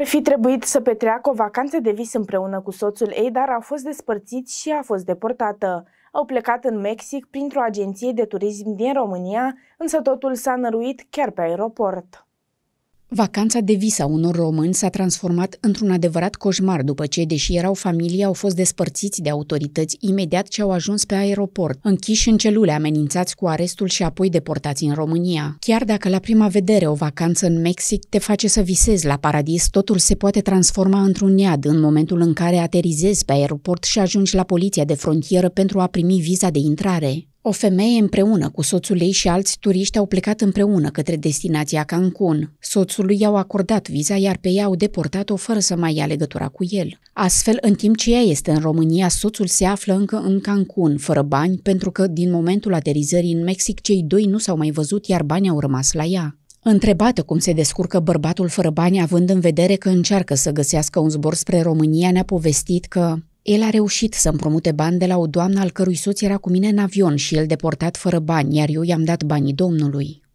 Ar fi trebuit să petreacă o vacanță de vis împreună cu soțul ei, dar a fost despărțit și a fost deportată. Au plecat în Mexic printr-o agenție de turism din România, însă totul s-a năruit chiar pe aeroport. Vacanța de vis a unor români s-a transformat într-un adevărat coșmar după ce, deși erau familie, au fost despărțiți de autorități imediat ce au ajuns pe aeroport, închiși în celule, amenințați cu arestul și apoi deportați în România. Chiar dacă la prima vedere o vacanță în Mexic te face să visezi la paradis, totul se poate transforma într-un iad în momentul în care aterizezi pe aeroport și ajungi la poliția de frontieră pentru a primi viza de intrare. O femeie împreună cu soțul ei și alți turiști au plecat împreună către destinația Cancun. Soțului i-au acordat viza, iar pe ea au deportat-o fără să mai ia legătura cu el. Astfel, în timp ce ea este în România, soțul se află încă în Cancun, fără bani, pentru că din momentul aterizării în Mexic cei doi nu s-au mai văzut, iar banii au rămas la ea. Întrebată cum se descurcă bărbatul fără bani, având în vedere că încearcă să găsească un zbor spre România, ne-a povestit că el a reușit să împrumute bani de la o doamnă al cărui soț era cu mine în avion și el deportat fără bani, iar eu i-am dat banii domnului.